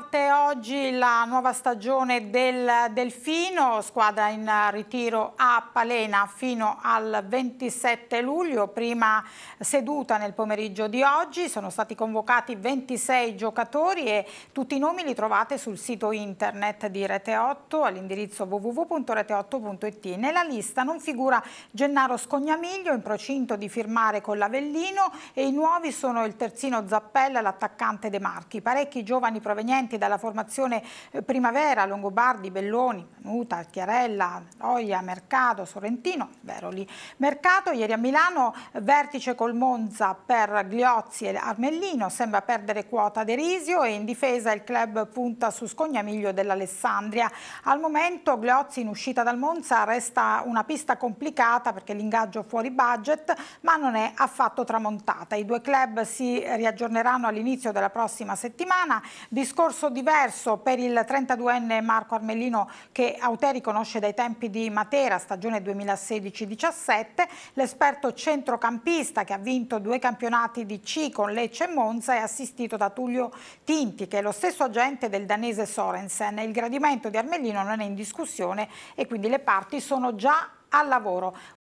Parte oggi la nuova stagione del Delfino, squadra in ritiro a Palena fino al 27 luglio, prima seduta nel pomeriggio di oggi. Sono stati convocati 26 giocatori e tutti i nomi li trovate sul sito internet di Rete 8 all'indirizzo www.rete8.it. Nella lista non figura Gennaro Scognamiglio in procinto di firmare con l'Avellino e i nuovi sono il terzino Zappella e l'attaccante De Marchi. Parecchi giovani provenienti provenienti dalla formazione eh, Primavera, Longobardi, Belloni, Nuta, Chiarella, Roia, Mercato, Sorrentino, Veroli. Mercato ieri a Milano, vertice col Monza per Gliozzi e Armellino, sembra perdere quota Derisio e in difesa il club punta su Scognamiglio dell'Alessandria. Al momento Gliozzi in uscita dal Monza resta una pista complicata perché l'ingaggio fuori budget ma non è affatto tramontata. I due club si riaggiorneranno all'inizio della prossima settimana. Discorso percorso diverso per il 32enne Marco Armellino che Auteri conosce dai tempi di Matera, stagione 2016-17, l'esperto centrocampista che ha vinto due campionati di C con Lecce e Monza è assistito da Tullio Tinti che è lo stesso agente del danese Sorensen. Il gradimento di Armellino non è in discussione e quindi le parti sono già al lavoro.